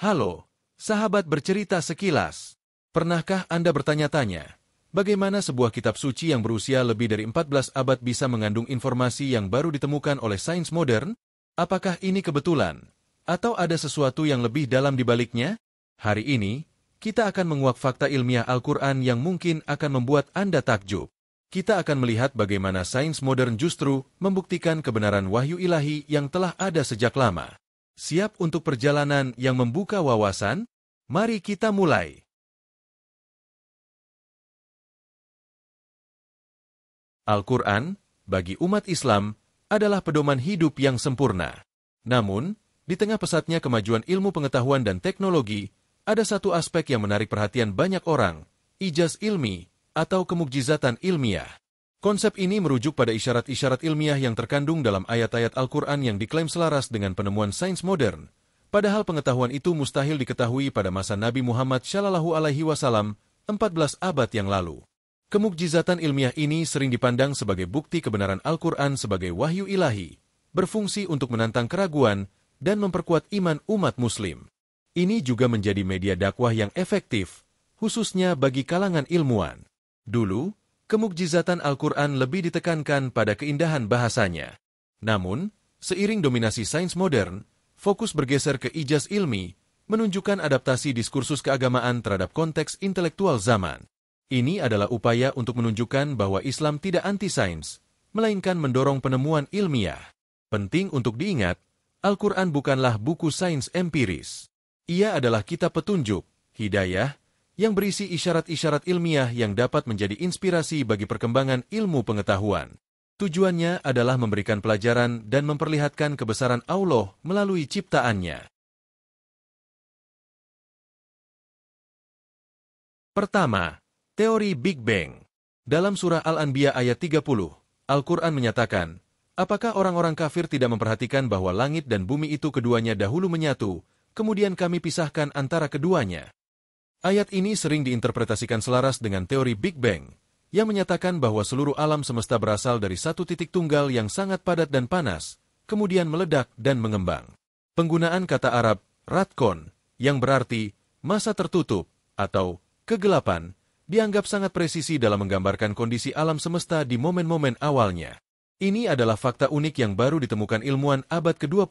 Halo, sahabat bercerita sekilas. Pernahkah Anda bertanya-tanya, bagaimana sebuah kitab suci yang berusia lebih dari 14 abad bisa mengandung informasi yang baru ditemukan oleh sains modern? Apakah ini kebetulan? Atau ada sesuatu yang lebih dalam di baliknya? Hari ini, kita akan menguak fakta ilmiah Al-Quran yang mungkin akan membuat Anda takjub. Kita akan melihat bagaimana sains modern justru membuktikan kebenaran wahyu ilahi yang telah ada sejak lama. Siap untuk perjalanan yang membuka wawasan? Mari kita mulai. Al-Quran, bagi umat Islam, adalah pedoman hidup yang sempurna. Namun, di tengah pesatnya kemajuan ilmu pengetahuan dan teknologi, ada satu aspek yang menarik perhatian banyak orang, ijaz ilmi, atau kemukjizatan ilmiah. Konsep ini merujuk pada isyarat-isyarat ilmiah yang terkandung dalam ayat-ayat Al-Quran yang diklaim selaras dengan penemuan sains modern, padahal pengetahuan itu mustahil diketahui pada masa Nabi Muhammad Shallallahu Alaihi Wasallam 14 abad yang lalu. Kemukjizatan ilmiah ini sering dipandang sebagai bukti kebenaran Al-Quran sebagai wahyu ilahi, berfungsi untuk menantang keraguan dan memperkuat iman umat muslim. Ini juga menjadi media dakwah yang efektif, khususnya bagi kalangan ilmuwan. Dulu, kemukjizatan Al-Quran lebih ditekankan pada keindahan bahasanya. Namun, seiring dominasi sains modern, fokus bergeser ke ijaz ilmi, menunjukkan adaptasi diskursus keagamaan terhadap konteks intelektual zaman. Ini adalah upaya untuk menunjukkan bahwa Islam tidak anti-sains, melainkan mendorong penemuan ilmiah. Penting untuk diingat, Al-Quran bukanlah buku sains empiris. Ia adalah kitab petunjuk, hidayah, yang berisi isyarat-isyarat ilmiah yang dapat menjadi inspirasi bagi perkembangan ilmu pengetahuan. Tujuannya adalah memberikan pelajaran dan memperlihatkan kebesaran Allah melalui ciptaannya. Pertama, teori Big Bang. Dalam surah Al-Anbiya ayat 30, Al-Quran menyatakan, Apakah orang-orang kafir tidak memperhatikan bahwa langit dan bumi itu keduanya dahulu menyatu, kemudian kami pisahkan antara keduanya? Ayat ini sering diinterpretasikan selaras dengan teori Big Bang, yang menyatakan bahwa seluruh alam semesta berasal dari satu titik tunggal yang sangat padat dan panas, kemudian meledak dan mengembang. Penggunaan kata Arab, ratkon, yang berarti masa tertutup atau kegelapan, dianggap sangat presisi dalam menggambarkan kondisi alam semesta di momen-momen awalnya. Ini adalah fakta unik yang baru ditemukan ilmuwan abad ke-20,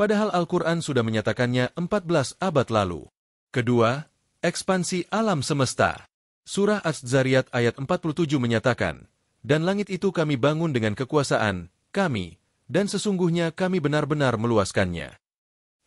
padahal Al-Quran sudah menyatakannya 14 abad lalu. Kedua, Ekspansi alam semesta. Surah Az-Zariyat ayat 47 menyatakan, Dan langit itu kami bangun dengan kekuasaan, kami, dan sesungguhnya kami benar-benar meluaskannya.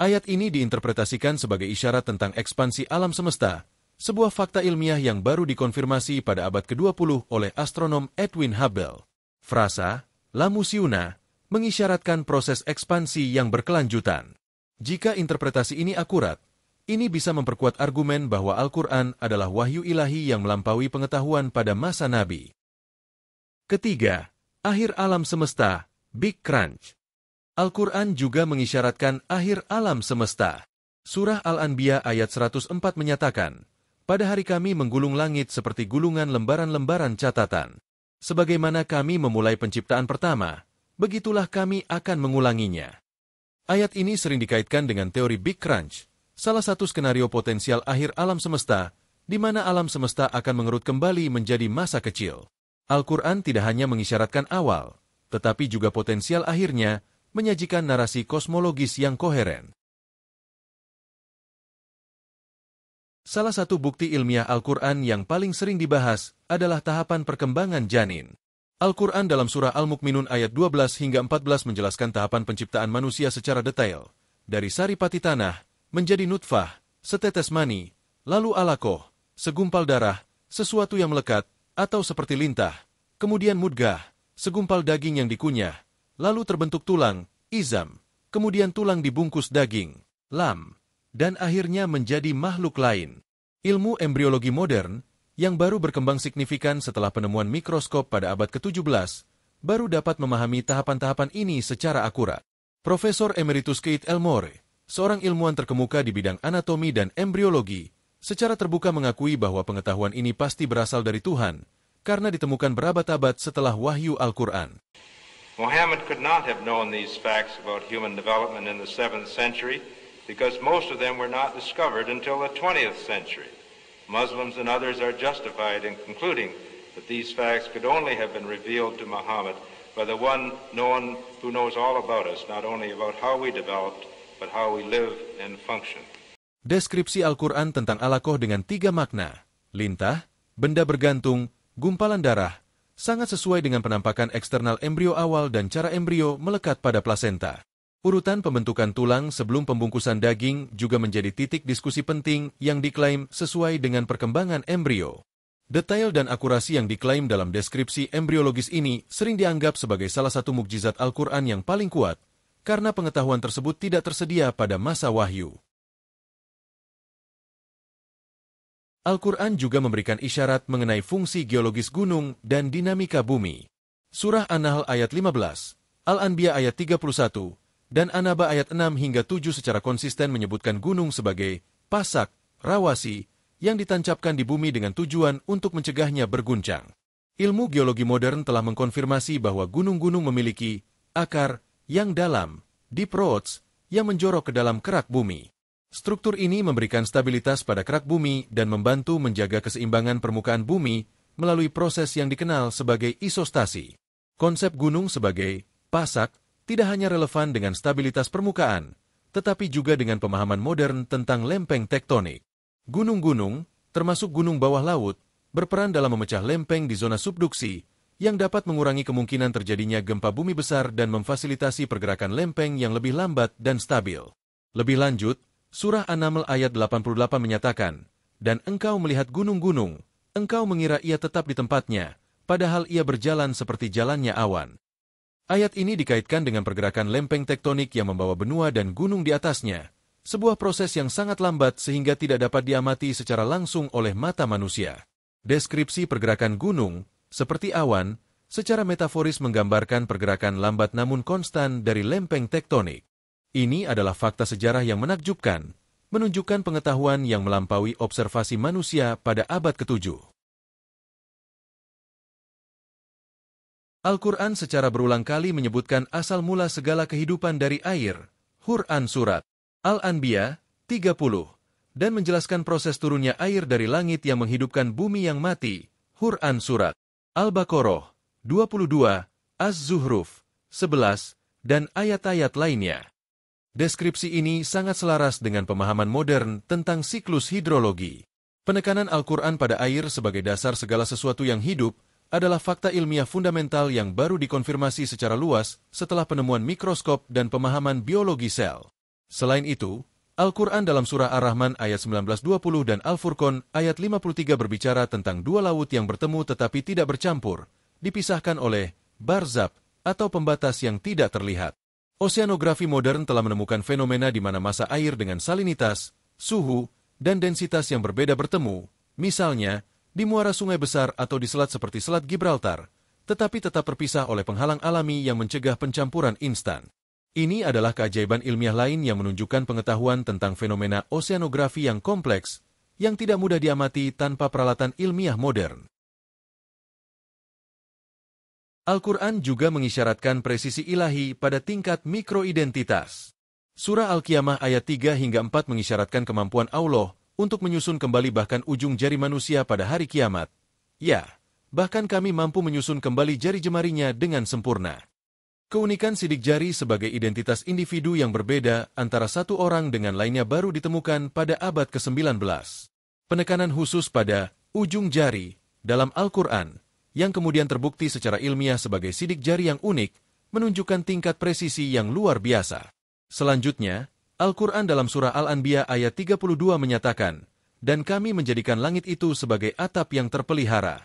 Ayat ini diinterpretasikan sebagai isyarat tentang ekspansi alam semesta, sebuah fakta ilmiah yang baru dikonfirmasi pada abad ke-20 oleh astronom Edwin Hubble. Frasa, Musiuna, mengisyaratkan proses ekspansi yang berkelanjutan. Jika interpretasi ini akurat, ini bisa memperkuat argumen bahwa Al-Quran adalah wahyu ilahi yang melampaui pengetahuan pada masa Nabi. Ketiga, akhir alam semesta, Big Crunch. Al-Quran juga mengisyaratkan akhir alam semesta. Surah Al-Anbiya ayat 104 menyatakan, Pada hari kami menggulung langit seperti gulungan lembaran-lembaran catatan. Sebagaimana kami memulai penciptaan pertama, begitulah kami akan mengulanginya. Ayat ini sering dikaitkan dengan teori Big Crunch, salah satu skenario potensial akhir alam semesta, di mana alam semesta akan mengerut kembali menjadi masa kecil. Al-Quran tidak hanya mengisyaratkan awal, tetapi juga potensial akhirnya menyajikan narasi kosmologis yang koheren. Salah satu bukti ilmiah Al-Quran yang paling sering dibahas adalah tahapan perkembangan janin. Al-Quran dalam surah Al-Mukminun ayat 12 hingga 14 menjelaskan tahapan penciptaan manusia secara detail, dari saripati tanah menjadi nutfah, setetes mani, lalu alakoh, segumpal darah, sesuatu yang melekat, atau seperti lintah, kemudian mudgah, segumpal daging yang dikunyah, lalu terbentuk tulang, izam, kemudian tulang dibungkus daging, lam, dan akhirnya menjadi makhluk lain. Ilmu embriologi modern, yang baru berkembang signifikan setelah penemuan mikroskop pada abad ke-17, baru dapat memahami tahapan-tahapan ini secara akurat. Profesor Emeritus Keith Elmore, seorang ilmuwan terkemuka di bidang anatomi dan embriologi, secara terbuka mengakui bahwa pengetahuan ini pasti berasal dari Tuhan, karena ditemukan berabad-abad setelah wahyu Al-Quran. Muhammad could not have known these facts about human development in the 7th century because most of them were not discovered until the 20th century. Muslims and others are justified in concluding that these facts could only have been revealed to Muhammad by the one known who knows all about us, not only about how we developed, Deskripsi Al-Quran tentang Alakoh dengan tiga makna, lintah, benda bergantung, gumpalan darah, sangat sesuai dengan penampakan eksternal embrio awal dan cara embrio melekat pada plasenta. Urutan pembentukan tulang sebelum pembungkusan daging juga menjadi titik diskusi penting yang diklaim sesuai dengan perkembangan embrio. Detail dan akurasi yang diklaim dalam deskripsi embriologis ini sering dianggap sebagai salah satu mukjizat Al-Quran yang paling kuat, karena pengetahuan tersebut tidak tersedia pada masa wahyu. Al-Quran juga memberikan isyarat mengenai fungsi geologis gunung dan dinamika bumi. Surah An-Nahl ayat 15, Al-Anbiya ayat 31, dan An-Naba ayat 6 hingga 7 secara konsisten menyebutkan gunung sebagai pasak, rawasi, yang ditancapkan di bumi dengan tujuan untuk mencegahnya berguncang. Ilmu geologi modern telah mengkonfirmasi bahwa gunung-gunung memiliki akar, yang dalam, deep roots) yang menjorok ke dalam kerak bumi. Struktur ini memberikan stabilitas pada kerak bumi dan membantu menjaga keseimbangan permukaan bumi melalui proses yang dikenal sebagai isostasi. Konsep gunung sebagai pasak tidak hanya relevan dengan stabilitas permukaan, tetapi juga dengan pemahaman modern tentang lempeng tektonik. Gunung-gunung, termasuk gunung bawah laut, berperan dalam memecah lempeng di zona subduksi, yang dapat mengurangi kemungkinan terjadinya gempa bumi besar dan memfasilitasi pergerakan lempeng yang lebih lambat dan stabil. Lebih lanjut, surah An-Naml ayat 88 menyatakan, Dan engkau melihat gunung-gunung, engkau mengira ia tetap di tempatnya, padahal ia berjalan seperti jalannya awan. Ayat ini dikaitkan dengan pergerakan lempeng tektonik yang membawa benua dan gunung di atasnya, sebuah proses yang sangat lambat sehingga tidak dapat diamati secara langsung oleh mata manusia. Deskripsi pergerakan gunung, seperti awan, secara metaforis menggambarkan pergerakan lambat namun konstan dari lempeng tektonik. Ini adalah fakta sejarah yang menakjubkan, menunjukkan pengetahuan yang melampaui observasi manusia pada abad ke-7. Al-Quran secara berulang kali menyebutkan asal mula segala kehidupan dari air, Quran Surat, Al-Anbiya, 30, dan menjelaskan proses turunnya air dari langit yang menghidupkan bumi yang mati, Quran Surat, Al-Baqarah 22, Az-Zuhruf 11, dan ayat-ayat lainnya. Deskripsi ini sangat selaras dengan pemahaman modern tentang siklus hidrologi. Penekanan Al-Quran pada air sebagai dasar segala sesuatu yang hidup adalah fakta ilmiah fundamental yang baru dikonfirmasi secara luas setelah penemuan mikroskop dan pemahaman biologi sel. Selain itu, Al-Quran dalam surah Ar-Rahman ayat 19:20 dan Al-Furqan ayat 53 berbicara tentang dua laut yang bertemu tetapi tidak bercampur, dipisahkan oleh barzab atau pembatas yang tidak terlihat. Oseanografi modern telah menemukan fenomena di mana masa air dengan salinitas, suhu, dan densitas yang berbeda bertemu, misalnya di muara sungai besar atau di selat seperti Selat Gibraltar, tetapi tetap terpisah oleh penghalang alami yang mencegah pencampuran instan. Ini adalah keajaiban ilmiah lain yang menunjukkan pengetahuan tentang fenomena oseanografi yang kompleks, yang tidak mudah diamati tanpa peralatan ilmiah modern. Al-Quran juga mengisyaratkan presisi ilahi pada tingkat mikroidentitas. Surah Al-Qiyamah ayat 3 hingga 4 mengisyaratkan kemampuan Allah untuk menyusun kembali bahkan ujung jari manusia pada hari kiamat. Ya, bahkan kami mampu menyusun kembali jari jemarinya dengan sempurna. Keunikan sidik jari sebagai identitas individu yang berbeda antara satu orang dengan lainnya baru ditemukan pada abad ke-19. Penekanan khusus pada ujung jari dalam Al-Quran, yang kemudian terbukti secara ilmiah sebagai sidik jari yang unik, menunjukkan tingkat presisi yang luar biasa. Selanjutnya, Al-Quran dalam surah Al-Anbiya ayat 32 menyatakan, Dan kami menjadikan langit itu sebagai atap yang terpelihara.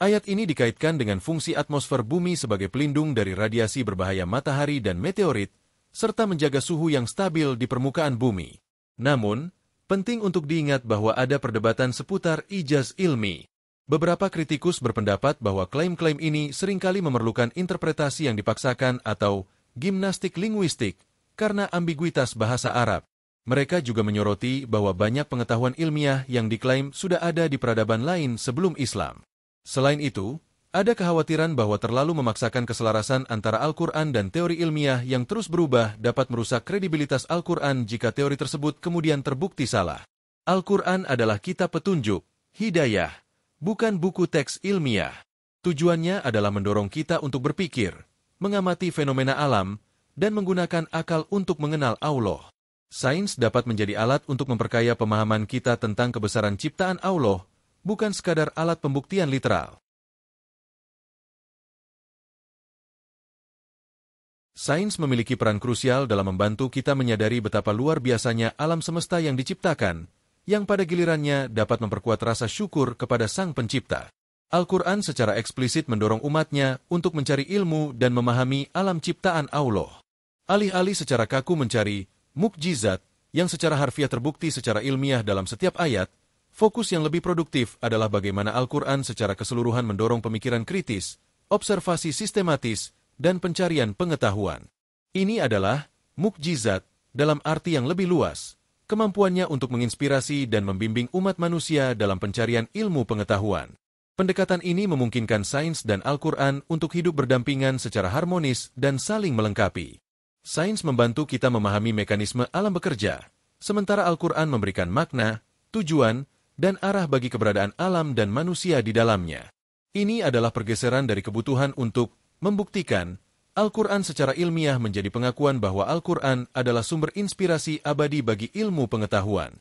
Ayat ini dikaitkan dengan fungsi atmosfer bumi sebagai pelindung dari radiasi berbahaya matahari dan meteorit, serta menjaga suhu yang stabil di permukaan bumi. Namun, penting untuk diingat bahwa ada perdebatan seputar ijaz ilmi. Beberapa kritikus berpendapat bahwa klaim-klaim ini seringkali memerlukan interpretasi yang dipaksakan atau gimnastik linguistik karena ambiguitas bahasa Arab. Mereka juga menyoroti bahwa banyak pengetahuan ilmiah yang diklaim sudah ada di peradaban lain sebelum Islam. Selain itu, ada kekhawatiran bahwa terlalu memaksakan keselarasan antara Al-Quran dan teori ilmiah yang terus berubah dapat merusak kredibilitas Al-Quran jika teori tersebut kemudian terbukti salah. Al-Quran adalah kitab petunjuk, hidayah, bukan buku teks ilmiah. Tujuannya adalah mendorong kita untuk berpikir, mengamati fenomena alam, dan menggunakan akal untuk mengenal Allah. Sains dapat menjadi alat untuk memperkaya pemahaman kita tentang kebesaran ciptaan Allah, bukan sekadar alat pembuktian literal. Sains memiliki peran krusial dalam membantu kita menyadari betapa luar biasanya alam semesta yang diciptakan, yang pada gilirannya dapat memperkuat rasa syukur kepada Sang Pencipta. Al-Quran secara eksplisit mendorong umatnya untuk mencari ilmu dan memahami alam ciptaan Allah. Alih-alih secara kaku mencari mukjizat yang secara harfiah terbukti secara ilmiah dalam setiap ayat, Fokus yang lebih produktif adalah bagaimana Al-Quran secara keseluruhan mendorong pemikiran kritis, observasi sistematis, dan pencarian pengetahuan. Ini adalah mukjizat dalam arti yang lebih luas, kemampuannya untuk menginspirasi dan membimbing umat manusia dalam pencarian ilmu pengetahuan. Pendekatan ini memungkinkan sains dan Al-Quran untuk hidup berdampingan secara harmonis dan saling melengkapi. Sains membantu kita memahami mekanisme alam bekerja, sementara Al-Quran memberikan makna, tujuan, dan arah bagi keberadaan alam dan manusia di dalamnya. Ini adalah pergeseran dari kebutuhan untuk membuktikan Al-Quran secara ilmiah menjadi pengakuan bahwa Al-Quran adalah sumber inspirasi abadi bagi ilmu pengetahuan.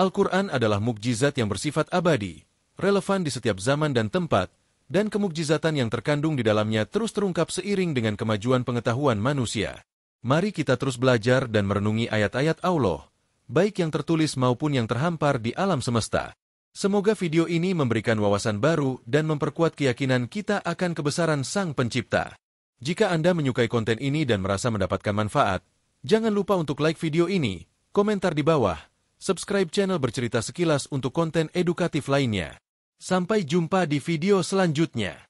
Al-Quran adalah mukjizat yang bersifat abadi, relevan di setiap zaman dan tempat, dan kemukjizatan yang terkandung di dalamnya terus terungkap seiring dengan kemajuan pengetahuan manusia. Mari kita terus belajar dan merenungi ayat-ayat Allah, baik yang tertulis maupun yang terhampar di alam semesta. Semoga video ini memberikan wawasan baru dan memperkuat keyakinan kita akan kebesaran Sang Pencipta. Jika Anda menyukai konten ini dan merasa mendapatkan manfaat, jangan lupa untuk like video ini, komentar di bawah, subscribe channel bercerita sekilas untuk konten edukatif lainnya. Sampai jumpa di video selanjutnya.